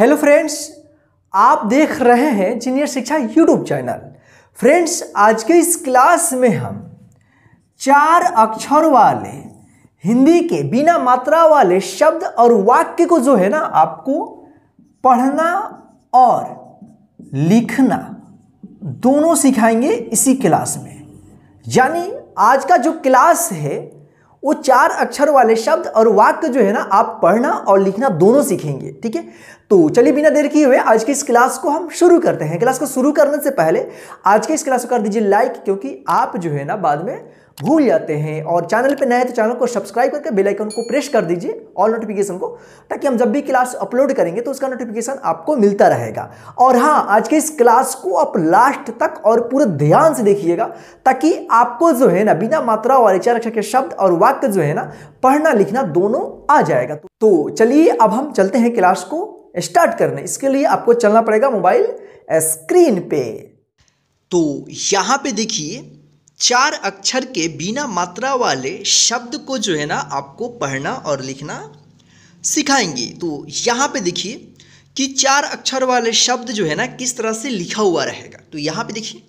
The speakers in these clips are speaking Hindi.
हेलो फ्रेंड्स आप देख रहे हैं जीनियर शिक्षा यूट्यूब चैनल फ्रेंड्स आज के इस क्लास में हम चार अक्षर वाले हिंदी के बिना मात्रा वाले शब्द और वाक्य को जो है ना आपको पढ़ना और लिखना दोनों सिखाएंगे इसी क्लास में यानी आज का जो क्लास है वो चार अक्षर वाले शब्द और वाक्य जो है ना आप पढ़ना और लिखना दोनों सीखेंगे ठीक है तो चलिए बिना देर किए हुए आज की इस क्लास को हम शुरू करते हैं क्लास को शुरू करने से पहले आज के इस क्लास को कर दीजिए लाइक क्योंकि आप जो है ना बाद में भूल जाते हैं और चैनल पे नए हैं तो चैनल को सब्सक्राइब करके बेल आइकन को प्रेस कर दीजिए ऑल नोटिफिकेशन को ताकि हम जब भी क्लास अपलोड करेंगे तो उसका नोटिफिकेशन आपको मिलता रहेगा और हाँ आज के इस क्लास को आप लास्ट तक और पूरे ध्यान से देखिएगा ताकि आपको जो है ना बिना मात्रा और एचार अक्षर के शब्द और वाक्य जो है ना पढ़ना लिखना दोनों आ जाएगा तो चलिए अब हम चलते हैं क्लास को स्टार्ट करने इसके लिए आपको चलना पड़ेगा मोबाइल स्क्रीन पे तो यहाँ पे देखिए चार अक्षर के बिना मात्रा वाले शब्द को जो है ना आपको पढ़ना और लिखना सिखाएंगे तो यहाँ पे देखिए कि चार अक्षर वाले शब्द जो है ना किस तरह से लिखा हुआ रहेगा तो यहाँ पे देखिए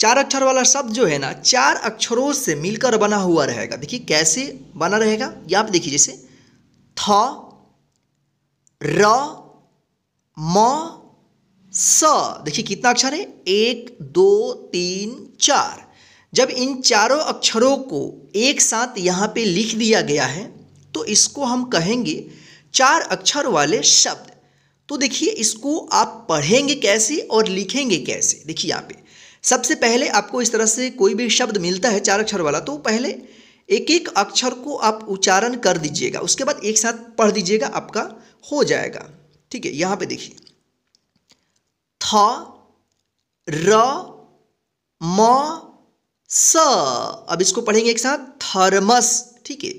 चार अक्षर वाला शब्द जो है ना चार अक्षरों से मिलकर बना हुआ रहेगा देखिए कैसे बना रहेगा यहाँ पे देखिए जैसे थ र म स देखिए कितना अक्षर है एक दो तीन चार जब इन चारों अक्षरों को एक साथ यहाँ पे लिख दिया गया है तो इसको हम कहेंगे चार अक्षर वाले शब्द तो देखिए इसको आप पढ़ेंगे कैसे और लिखेंगे कैसे देखिए यहाँ पे सबसे पहले आपको इस तरह से कोई भी शब्द मिलता है चार अक्षर वाला तो पहले एक एक अक्षर को आप उच्चारण कर दीजिएगा उसके बाद एक साथ पढ़ दीजिएगा आपका हो जाएगा ठीक है यहाँ पे देखिए थ र म स अब इसको पढ़ेंगे एक साथ थर्मस ठीक है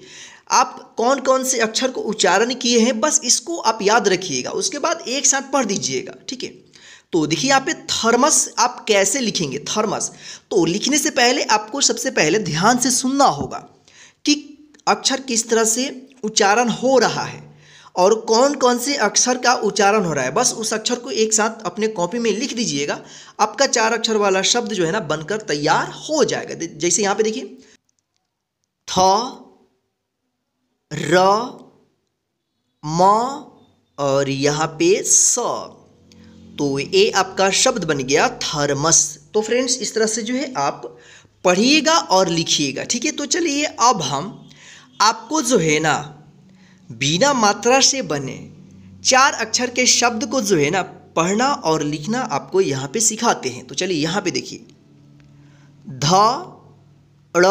आप कौन कौन से अक्षर को उच्चारण किए हैं बस इसको आप याद रखिएगा उसके बाद एक साथ पढ़ दीजिएगा ठीक है तो देखिए यहाँ पे थर्मस आप कैसे लिखेंगे थर्मस तो लिखने से पहले आपको सबसे पहले ध्यान से सुनना होगा कि अक्षर किस तरह से उच्चारण हो रहा है और कौन कौन से अक्षर का उच्चारण हो रहा है बस उस अक्षर को एक साथ अपने कॉपी में लिख दीजिएगा आपका चार अक्षर वाला शब्द जो है ना बनकर तैयार हो जाएगा जैसे यहां पे देखिए थ र म और यहां पे स तो ये आपका शब्द बन गया थर्मस तो फ्रेंड्स इस तरह से जो है आप पढ़िएगा और लिखिएगा ठीक है तो चलिए अब हम आपको जो है ना बिना मात्रा से बने चार अक्षर के शब्द को जो है ना पढ़ना और लिखना आपको यहां पे सिखाते हैं तो चलिए यहां पे देखिए ध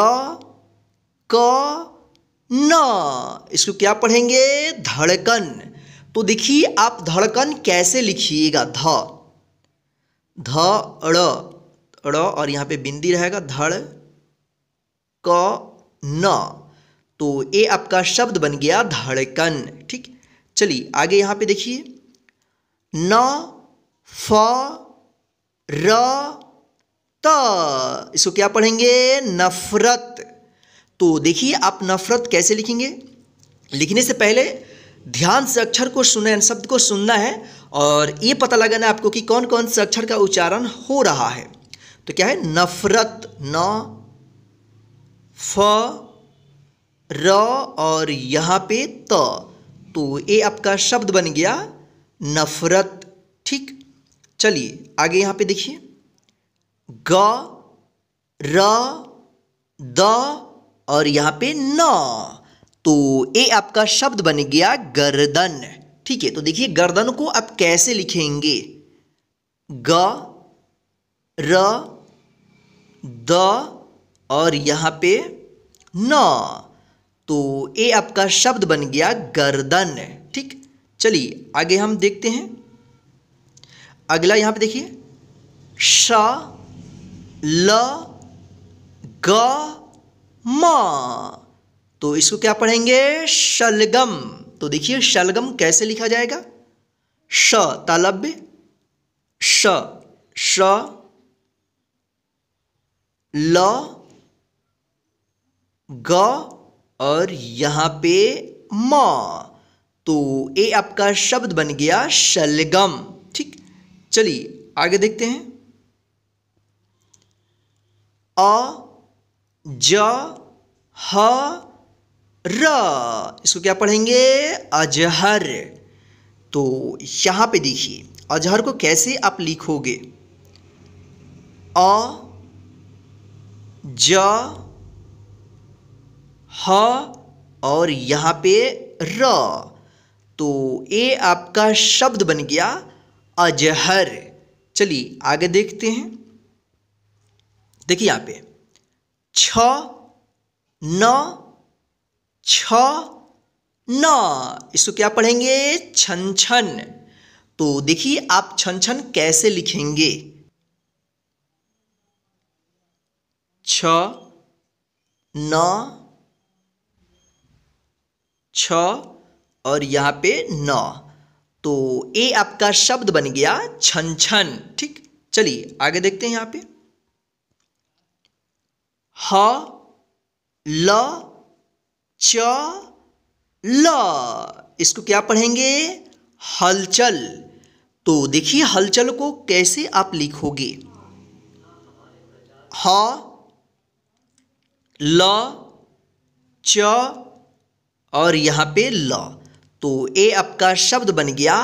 क न इसको क्या पढ़ेंगे धड़कन तो देखिए आप धड़कन कैसे लिखिएगा ध ध और यहां पे बिंदी रहेगा धड़ क न तो ये आपका शब्द बन गया धड़कन ठीक चलिए आगे यहां पे देखिए न फ र त इसको क्या पढ़ेंगे नफरत तो देखिए आप नफरत कैसे लिखेंगे लिखने से पहले ध्यान से अक्षर को सुने शब्द को सुनना है और ये पता लगाना है आपको कि कौन कौन से अक्षर का उच्चारण हो रहा है तो क्या है नफरत न फ र और यहाँ पे त तो ये आपका शब्द बन गया नफरत ठीक चलिए आगे यहाँ पे देखिए ग र द और यहाँ पे न तो ये आपका शब्द बन गया गर्दन ठीक है तो देखिए गर्दन को आप कैसे लिखेंगे ग र द और यहाँ पे न तो ए आपका शब्द बन गया गर्दन ठीक चलिए आगे हम देखते हैं अगला यहां पे देखिए श ल ग म तो इसको क्या पढ़ेंगे शलगम तो देखिए शलगम कैसे लिखा जाएगा श तालब्य श श ल ग और यहाँ पे म तो ये आपका शब्द बन गया शलगम ठीक चलिए आगे देखते हैं अ ज ह र इसको क्या पढ़ेंगे अजहर तो यहाँ पे देखिए अजहर को कैसे आप लिखोगे अ ज ह और यहाँ पे र तो ये आपका शब्द बन गया अजहर चलिए आगे देखते हैं देखिए यहाँ पे छ न छ न इसको क्या पढ़ेंगे छन छन तो देखिए आप छन छन कैसे लिखेंगे छ न छ और यहाँ पे न तो ए आपका शब्द बन गया छन छन ठीक चलिए आगे देखते हैं यहाँ पे ह ल च ल इसको क्या पढ़ेंगे हलचल तो देखिए हलचल को कैसे आप लिखोगे ह ल च और यहाँ पे ल तो ए आपका शब्द बन गया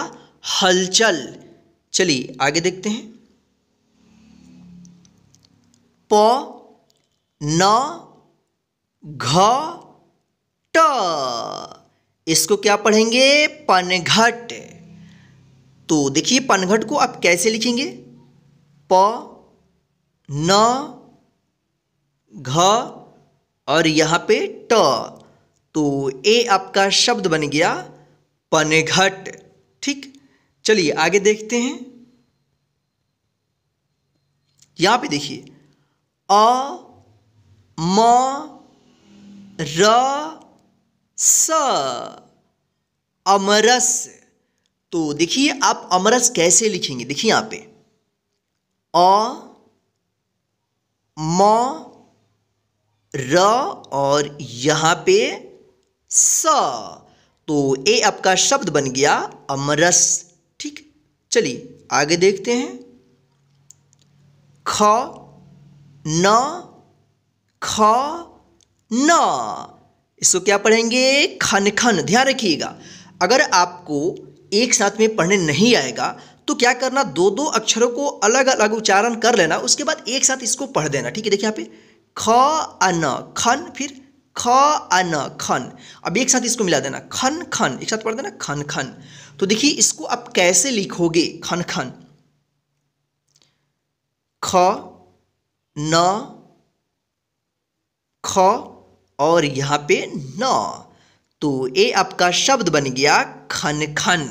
हलचल चलिए आगे देखते हैं प न घ ट इसको क्या पढ़ेंगे पनघट तो देखिए पनघट को आप कैसे लिखेंगे प न घ और यहाँ पे ट तो ए आपका शब्द बन गया पनघट ठीक चलिए आगे देखते हैं यहां पे देखिए अ म र स अमरस तो देखिए आप अमरस कैसे लिखेंगे देखिए यहां पे अ म र और यहां पे स तो ए आपका शब्द बन गया अमरस ठीक चलिए आगे देखते हैं ख न ख न इसको क्या पढ़ेंगे खन खन ध्यान रखिएगा अगर आपको एक साथ में पढ़ने नहीं आएगा तो क्या करना दो दो अक्षरों को अलग अलग उच्चारण कर लेना उसके बाद एक साथ इसको पढ़ देना ठीक है देखिए यहाँ पे ख अन खन फिर ख आ न खन अब एक साथ इसको मिला देना खन खन एक साथ पढ़ देना खन खन तो देखिए इसको आप कैसे लिखोगे खन खन ख न ख और यहां पे न तो ये आपका शब्द बन गया खन खन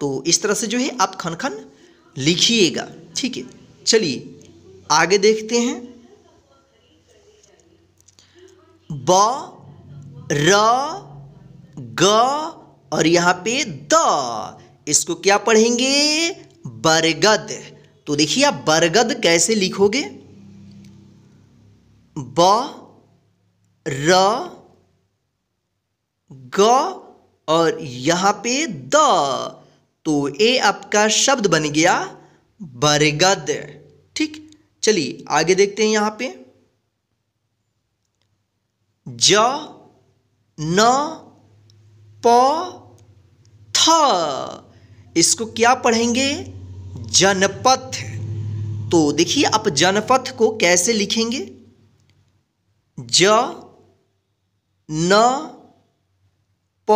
तो इस तरह से जो है आप खन खन लिखिएगा ठीक है चलिए आगे देखते हैं ब र ग और यहाँ पे द इसको क्या पढ़ेंगे बरगद तो देखिए आप बरगद कैसे लिखोगे ब र ग और यहाँ पे द तो ये आपका शब्द बन गया बरगद ठीक चलिए आगे देखते हैं यहाँ पे ज न प थ इसको क्या पढ़ेंगे जनपथ तो देखिए आप जनपथ को कैसे लिखेंगे ज न प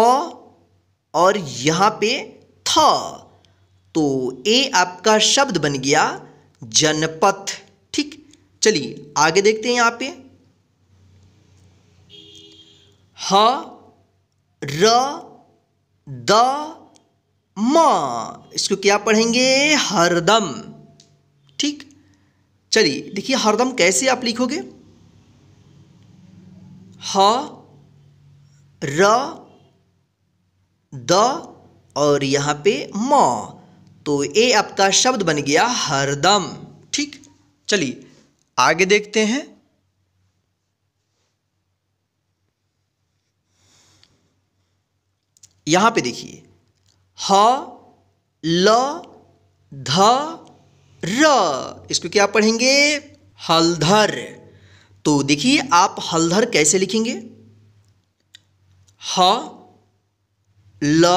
और यहाँ पे थ तो ए आपका शब्द बन गया जनपथ ठीक चलिए आगे देखते हैं यहाँ पे ह र द म इसको क्या पढ़ेंगे हरदम ठीक चलिए देखिए हरदम कैसे आप लिखोगे ह र द और यहाँ पे म तो ये आपका शब्द बन गया हरदम ठीक चलिए आगे देखते हैं यहाँ पे देखिए ह ल ध र इसको क्या पढ़ेंगे हलधर तो देखिए आप हलधर कैसे लिखेंगे ह ल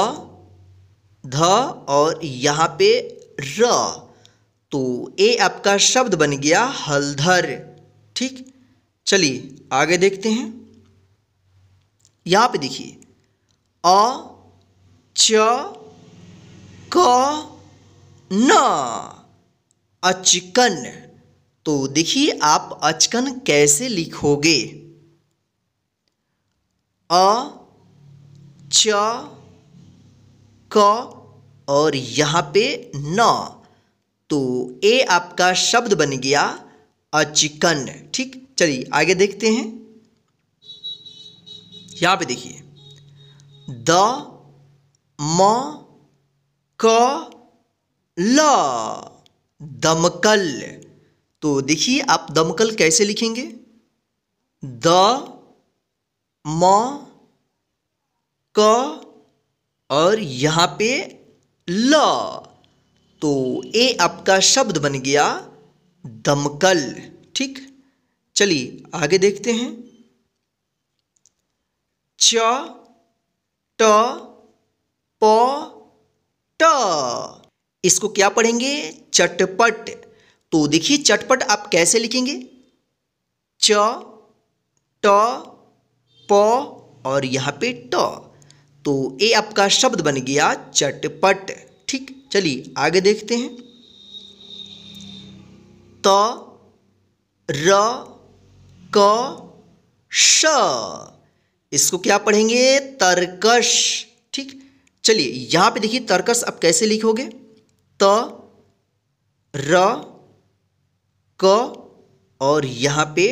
ध और यहाँ पे र तो ए आपका शब्द बन गया हलधर ठीक चलिए आगे देखते हैं यहाँ पे देखिए अ च क न अचकन तो देखिए आप अचकन कैसे लिखोगे अ च क और यहाँ पे न तो ए आपका शब्द बन गया अचिकन ठीक चलिए आगे देखते हैं यहाँ पे देखिए द म क ल दमकल तो देखिए आप दमकल कैसे लिखेंगे द म क और यहाँ पे ल तो ए आपका शब्द बन गया दमकल ठीक चलिए आगे देखते हैं च ट ट इसको क्या पढ़ेंगे चटपट तो देखिए चटपट आप कैसे लिखेंगे च ट प और यहाँ पे ट तो ये आपका शब्द बन गया चटपट ठीक चलिए आगे देखते हैं त र क श इसको क्या पढ़ेंगे तरकश ठीक चलिए यहां पे देखिए तर्कस आप कैसे लिखोगे त र क और यहां पे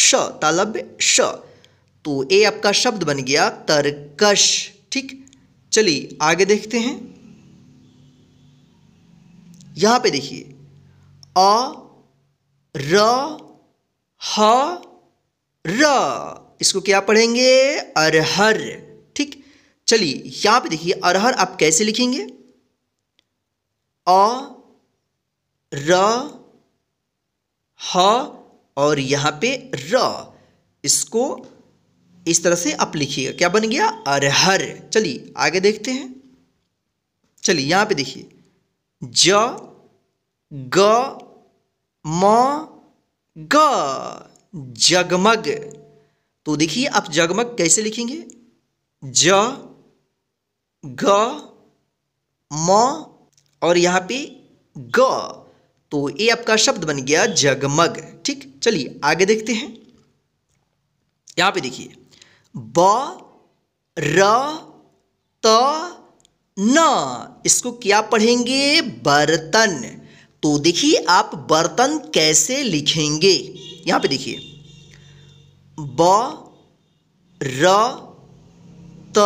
श तालब श तो ए आपका शब्द बन गया तर्कश ठीक चलिए आगे देखते हैं यहां पे देखिए अ र ह र इसको क्या पढ़ेंगे अरहर चलिए यहां पे देखिए अरहर आप कैसे लिखेंगे अ र ह और यहां पे र इसको इस तरह से आप लिखिएगा क्या बन गया अरहर चलिए आगे देखते हैं चलिए यहां पे देखिए ज ग म ग जगमग तो देखिए आप जगमग कैसे लिखेंगे ज ग म और यहाँ पे ग तो ये आपका शब्द बन गया जगमग ठीक चलिए आगे देखते हैं यहाँ पे देखिए ब र त न इसको क्या पढ़ेंगे बर्तन तो देखिए आप बर्तन कैसे लिखेंगे यहाँ पे देखिए ब र त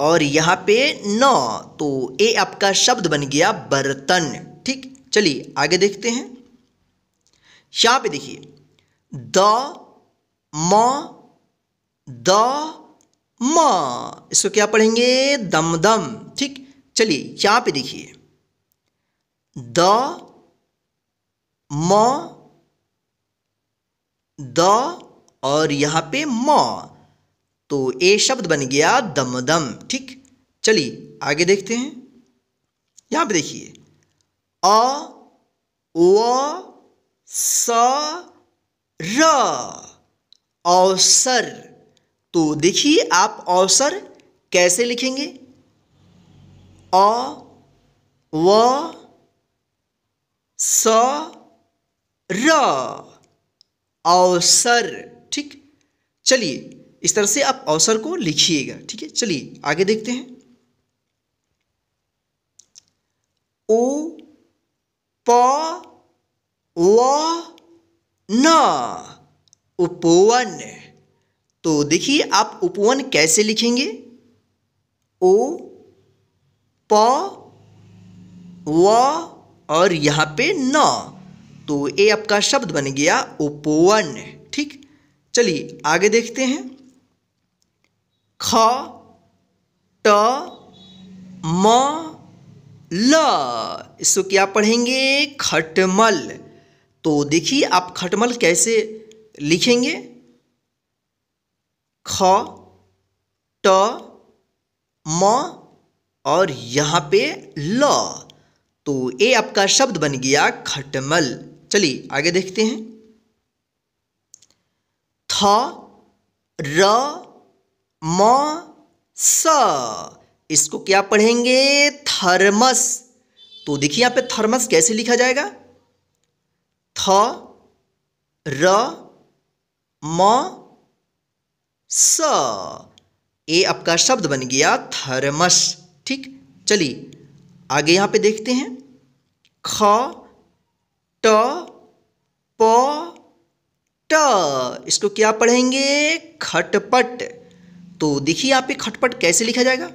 और यहाँ पे न तो ए आपका शब्द बन गया बर्तन ठीक चलिए आगे देखते हैं यहाँ पे देखिए द म द म इसको क्या पढ़ेंगे दमदम ठीक चलिए यहाँ पे देखिए द म द और यहाँ पे म तो ए शब्द बन गया दमदम ठीक चलिए आगे देखते हैं यहां पे देखिए अ व स र अवसर तो देखिए आप अवसर कैसे लिखेंगे अ व स र अवसर ठीक चलिए इस तरह से आप अवसर को लिखिएगा ठीक है चलिए आगे देखते हैं ओ प व न उपवन तो देखिए आप उपवन कैसे लिखेंगे ओ प व और यहां पे न तो ये आपका शब्द बन गया उपवन ठीक चलिए आगे देखते हैं ख ट म ल इसको क्या पढ़ेंगे खटमल तो देखिए आप खटमल कैसे लिखेंगे ख ट म और यहाँ पे ल तो ये आपका शब्द बन गया खटमल चलिए आगे देखते हैं थ र म स इसको क्या पढ़ेंगे थर्मस तो देखिए यहां पे थर्मस कैसे लिखा जाएगा थ र म स ये आपका शब्द बन गया थर्मस ठीक चलिए आगे यहां पे देखते हैं ख ट प ट इसको क्या पढ़ेंगे खटपट तो देखिए यहाँ पे खटपट कैसे लिखा जाएगा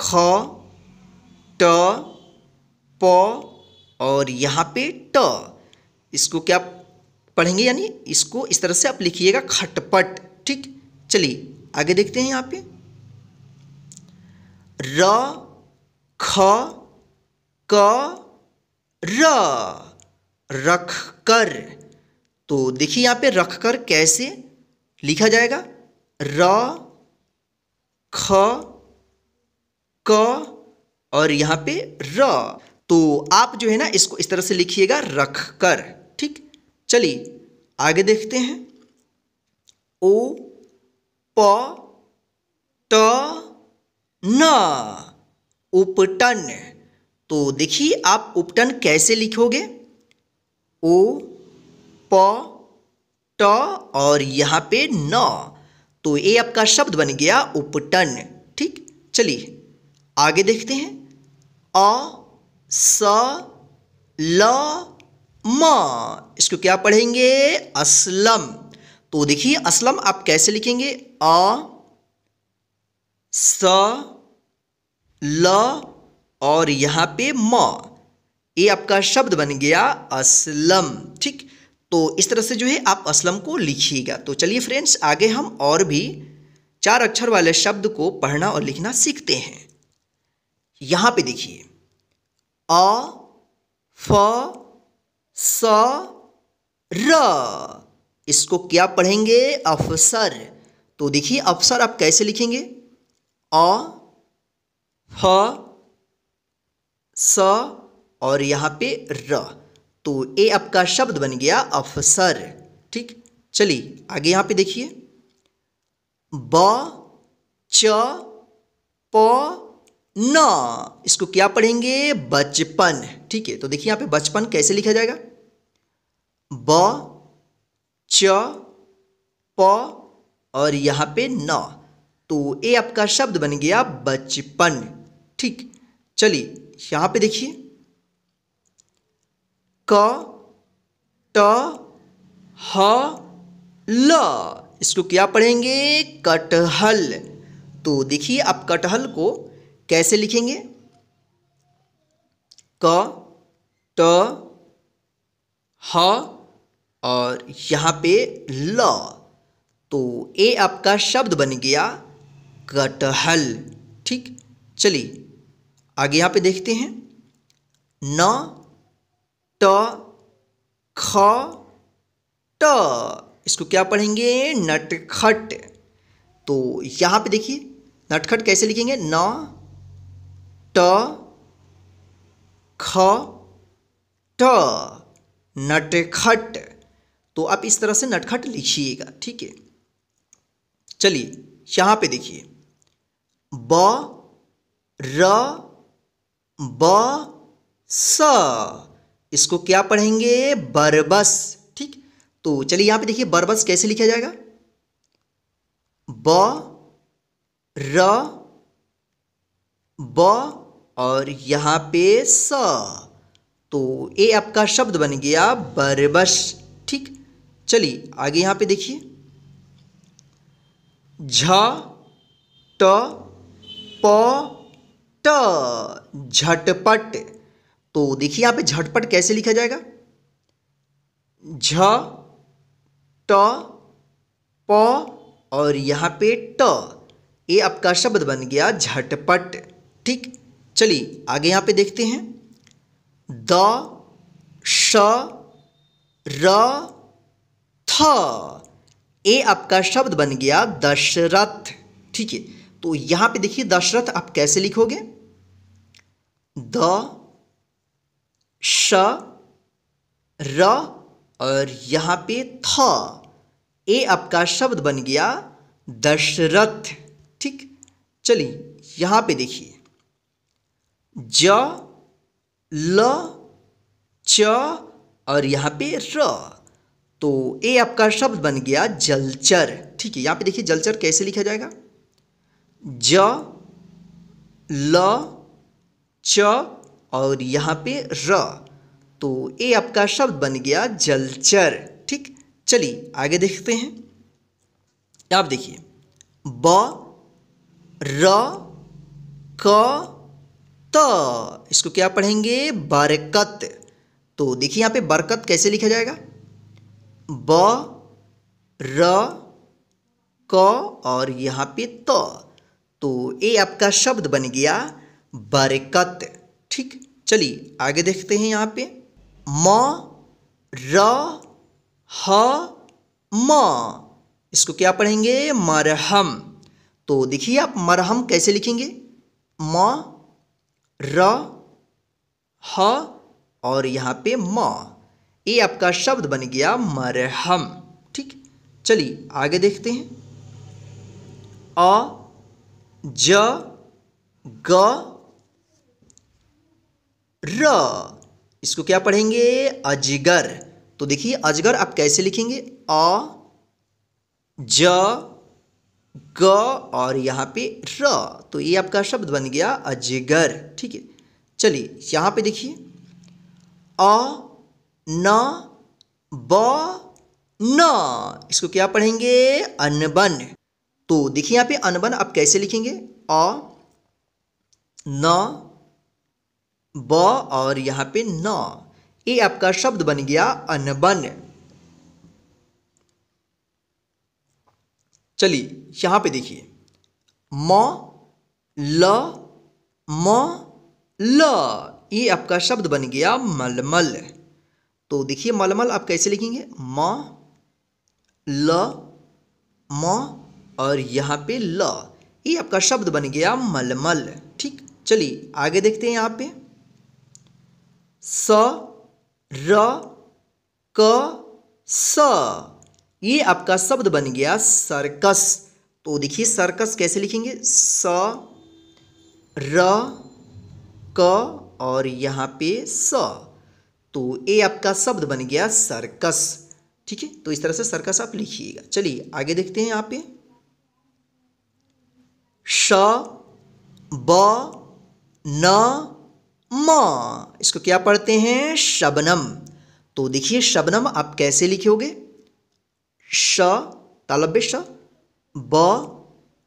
ख ट प और यहाँ पे ट इसको क्या पढ़ेंगे यानी इसको इस तरह से आप लिखिएगा खटपट ठीक चलिए आगे देखते हैं यहाँ पे र ख क र रख कर तो देखिए यहाँ पे रख कर कैसे लिखा जाएगा र ख क और यहाँ पे र तो आप जो है ना इसको इस तरह से लिखिएगा रख कर ठीक चलिए आगे देखते हैं ओ प ट न उपटन तो देखिए आप उपटन कैसे लिखोगे ओ प ट और यहाँ पे न तो ये आपका शब्द बन गया उपटन ठीक चलिए आगे देखते हैं अ स ल म इसको क्या पढ़ेंगे असलम तो देखिए असलम आप कैसे लिखेंगे अ स ल और यहां पे म ये आपका शब्द बन गया असलम ठीक तो इस तरह से जो है आप असलम को लिखिएगा तो चलिए फ्रेंड्स आगे हम और भी चार अक्षर वाले शब्द को पढ़ना और लिखना सीखते हैं यहां पे देखिए अ फ स र इसको क्या पढ़ेंगे अफसर तो देखिए अफसर आप कैसे लिखेंगे अ फ स और यहां पे र तो ए आपका शब्द बन गया अफसर ठीक चलिए आगे यहां पे देखिए ब च प न इसको क्या पढ़ेंगे बचपन ठीक है तो देखिए यहां पे बचपन कैसे लिखा जाएगा ब च प और यहां पे न तो ए आपका शब्द बन गया बचपन ठीक चलिए यहां पे देखिए क ट ह ल इसको क्या पढ़ेंगे कटहल तो देखिए आप कटहल को कैसे लिखेंगे क ट ह और यहाँ पे ल तो ये आपका शब्द बन गया कटहल ठीक चलिए आगे यहाँ पे देखते हैं न ट ख ट इसको क्या पढ़ेंगे नटखट तो यहाँ पे देखिए नटखट कैसे लिखेंगे न ट ख ट नटखट तो आप इस तरह से नटखट लिखिएगा ठीक है चलिए यहाँ पे देखिए ब र ब स इसको क्या पढ़ेंगे बरबस ठीक तो चलिए यहां पे देखिए बरबस कैसे लिखा जाएगा ब र ब और यहां पे स तो ये आपका शब्द बन गया बरबस ठीक चलिए आगे यहां पे देखिए झ ट प ट झटपट तो देखिए यहां पे झटपट कैसे लिखा जाएगा झ ट प और यहां पे ट ये आपका शब्द बन गया झटपट ठीक चलिए आगे यहां पे देखते हैं द श र थ ये आपका शब्द बन गया दशरथ ठीक है तो यहां पे देखिए दशरथ आप कैसे लिखोगे द श र और यहाँ पे थ ए आपका शब्द बन गया दशरथ ठीक चलिए यहाँ पे देखिए ज ल च और यहाँ पे र तो ए आपका शब्द बन गया जलचर ठीक है यहाँ पे देखिए जलचर कैसे लिखा जाएगा ज ल च और यहाँ पे र तो ये आपका शब्द बन गया जलचर ठीक चलिए आगे देखते हैं आप देखिए ब र क त इसको क्या पढ़ेंगे बरकत तो देखिए यहाँ पे बरकत कैसे लिखा जाएगा ब र क और यहाँ पे त तो ये आपका शब्द बन गया बरकत ठीक चलिए आगे देखते हैं यहाँ पे म र ह म इसको क्या पढ़ेंगे मरहम तो देखिए आप मरहम कैसे लिखेंगे म र ह और यहाँ पे म ये आपका शब्द बन गया मरहम ठीक चलिए आगे देखते हैं अ ज ग र इसको क्या पढ़ेंगे अजगर तो देखिए अजगर आप कैसे लिखेंगे अ ज ग और यहाँ पे र तो ये आपका शब्द बन गया अजगर ठीक है चलिए यहाँ पे देखिए अ न ब न इसको क्या पढ़ेंगे अनबन तो देखिए यहाँ पे अनबन आप कैसे लिखेंगे अ न ब और यहाँ पे न ये आपका शब्द बन गया अनबन चलिए यहाँ पे देखिए म ल म ल ये आपका शब्द बन गया मलमल तो देखिए मलमल आप कैसे लिखेंगे म ल म और यहाँ पे ल ये आपका शब्द बन गया मलमल ठीक चलिए आगे देखते हैं यहाँ पे स र क स ये आपका शब्द बन गया सर्कस तो देखिए सर्कस कैसे लिखेंगे स र क और यहाँ पे स तो ये आपका शब्द बन गया सर्कस ठीक है तो इस तरह से सर्कस आप लिखिएगा चलिए आगे देखते हैं यहाँ पे श ब न म इसको क्या पढ़ते हैं शबनम तो देखिए शबनम आप कैसे लिखोगे श तालब्य श ब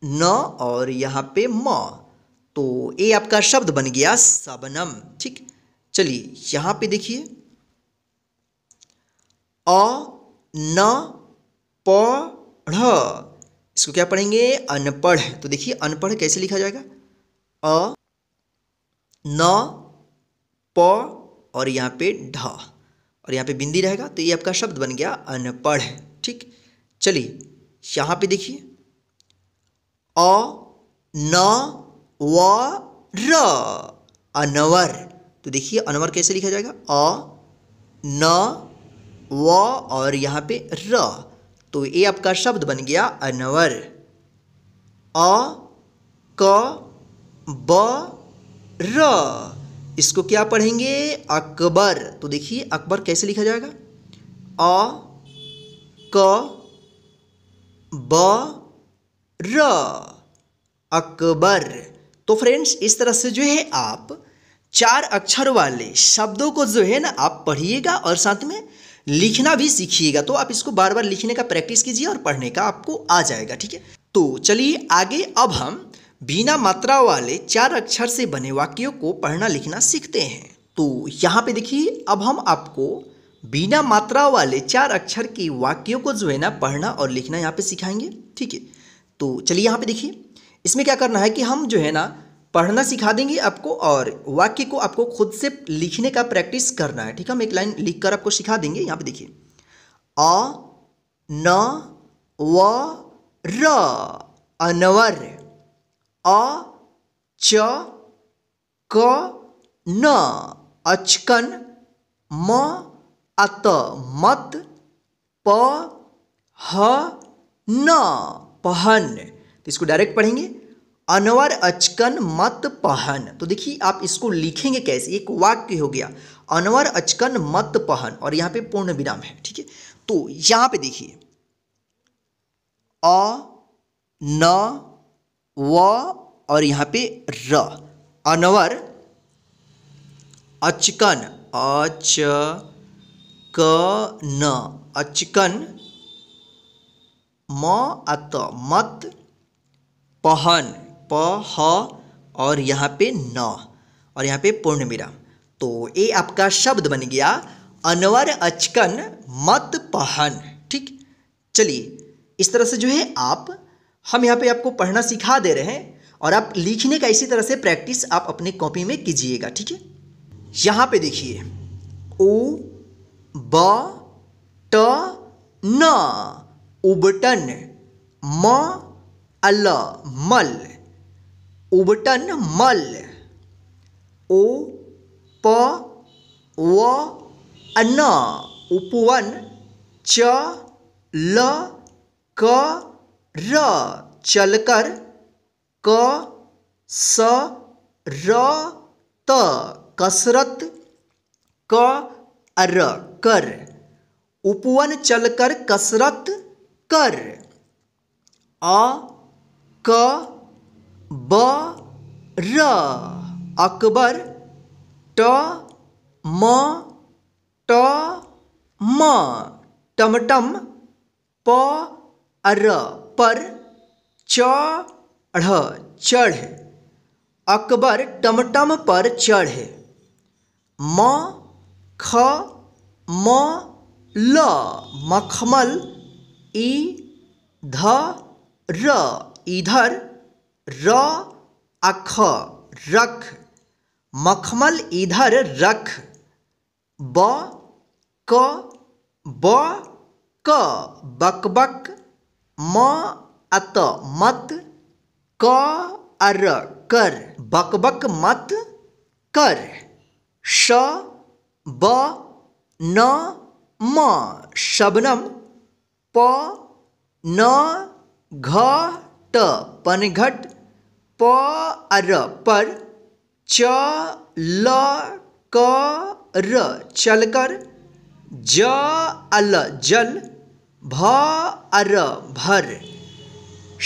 न और यहाँ पे म तो ये आपका शब्द बन गया सबनम ठीक चलिए यहाँ पे देखिए अ न प ढ इसको क्या पढ़ेंगे अनपढ़ तो देखिए अनपढ़ कैसे लिखा जाएगा अ न प और यहाँ पे ढ और यहाँ पे बिंदी रहेगा तो ये आपका शब्द बन गया अनपढ़ ठीक चलिए यहाँ पे देखिए अ न व र अनवर तो देखिए अनवर कैसे लिखा जाएगा अ न व और यहाँ पे र तो ये आपका शब्द बन गया अनवर अ क ब र इसको क्या पढ़ेंगे अकबर तो देखिए अकबर कैसे लिखा जाएगा अ क ब र अकबर तो फ्रेंड्स इस तरह से जो है आप चार अक्षर वाले शब्दों को जो है ना आप पढ़िएगा और साथ में लिखना भी सीखिएगा तो आप इसको बार बार लिखने का प्रैक्टिस कीजिए और पढ़ने का आपको आ जाएगा ठीक है तो चलिए आगे अब हम बिना मात्रा वाले चार अक्षर से बने वाक्यों को पढ़ना लिखना सीखते हैं तो यहाँ पे देखिए अब हम आपको बिना मात्रा वाले चार अक्षर के वाक्यों को जो है ना पढ़ना और लिखना यहाँ पे सिखाएंगे ठीक है तो चलिए यहाँ पे देखिए इसमें क्या करना है कि हम जो है ना पढ़ना सिखा देंगे आपको और वाक्य को आपको खुद से लिखने का प्रैक्टिस करना है ठीक है हम एक लाइन लिख कर आपको सिखा देंगे यहाँ पे देखिए अ न व र अनवर अ च क न अचकन म अत मत प ह न पहन तो इसको डायरेक्ट पढ़ेंगे अनवर अचकन मत पहन तो देखिए आप इसको लिखेंगे कैसे एक वाक्य हो गया अनवर अचकन मत पहन और यहां पे पूर्ण विराम है ठीक है तो यहां पे देखिए अ न व और यहाँ पे र अनवर अचकन अच क न अचकन म अत मत पहन प ह और यहाँ पे न और यहाँ पे पूर्ण विराम तो ये आपका शब्द बन गया अनवर अचकन मत पहन ठीक चलिए इस तरह से जो है आप हम यहाँ पे आपको पढ़ना सिखा दे रहे हैं और आप लिखने का इसी तरह से प्रैक्टिस आप अपने कॉपी में कीजिएगा ठीक है यहाँ पे देखिए ओ ब ट न उबटन म अल मल उबटन मल ओ प व अन उपवन च ल क र चलकर क स र त कसरत क अर कर उपवन चलकर कसरत कर अ क ब र अकबर ट म ट म टमटम प अर पर चढ़ चढ़ अकबर टमटम पर चढ़ म ख म ल मखमल ई ध र इधर र अख रख मखमल इधर रख ब क ब क बकबक म अत मत क अर कर बकबक मत कर श ब न म शबनम प न घ ट पनघट प अर पर च ल क र चलकर ज अल जल भ अर भर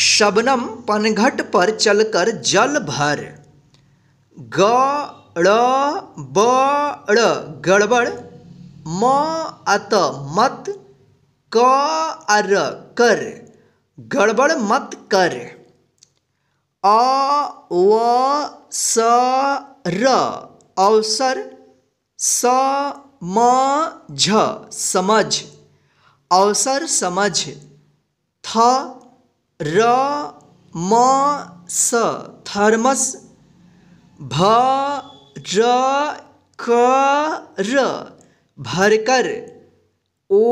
शबनम पनघट पर चलकर जल भर ग गड़बड़ म अत मत क अर कर गड़बड़ मत कर अ व स र अवसर स म झ समझ अवसर समझ थ र म स थर्मस भ र क र भरकर ओ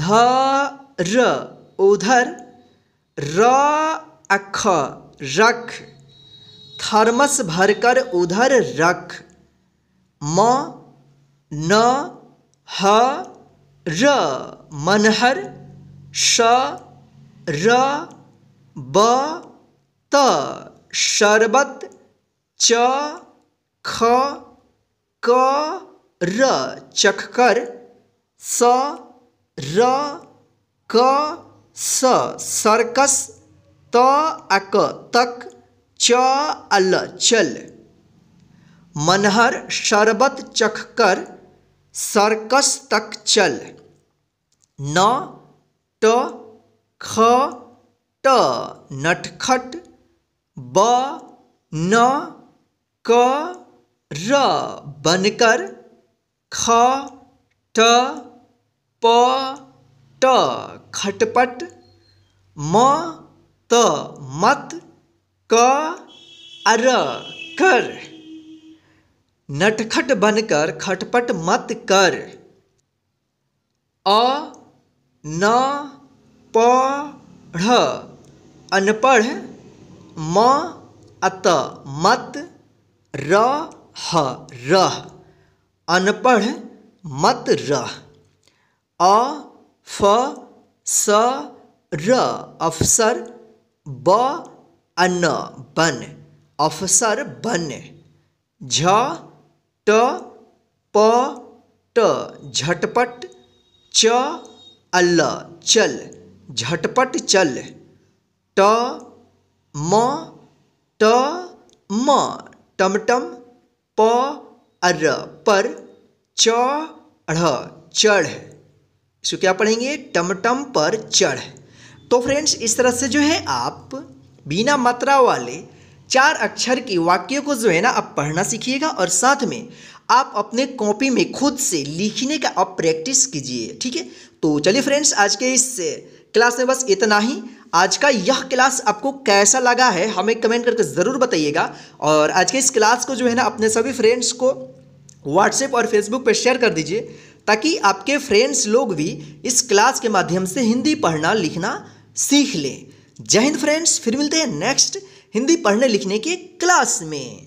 ध र उधर र अख रख थर्मस भरकर उधर रख म न ह र मनहर श र ब त शरबत च ख क र चखकर स र क स सर्कस त अक तक च अल चल मनहर शरबत चखकर सर्कस तक चल न ट ख ट नटखट ब न क र बनकर ख ट प ट खटपट म त मत क अर कर नटखट बनकर खटपट मत कर अ न पढ़ अनपढ़ म अत मत ह रह अनपढ़ मत रह अ फ स र अफसर ब अन बन अफसर बन झ ट प ट झटपट च अल्ला चल झटपट चल ट म ट म टमटम प अर पर च अढ़ चढ़ इसको क्या पढ़ेंगे टमटम पर चढ़ तो फ्रेंड्स इस तरह से जो है आप बिना मात्रा वाले चार अक्षर के वाक्यों को जो है ना आप पढ़ना सीखिएगा और साथ में आप अपने कॉपी में खुद से लिखने का आप प्रैक्टिस कीजिए ठीक है तो चलिए फ्रेंड्स आज के इस क्लास में बस इतना ही आज का यह क्लास आपको कैसा लगा है हमें कमेंट करके ज़रूर बताइएगा और आज के इस क्लास को जो है ना अपने सभी फ्रेंड्स को व्हाट्सएप और फेसबुक पर शेयर कर दीजिए ताकि आपके फ्रेंड्स लोग भी इस क्लास के माध्यम से हिंदी पढ़ना लिखना सीख लें जय हिंद फ्रेंड्स फिर मिलते हैं नेक्स्ट हिंदी पढ़ने लिखने के क्लास में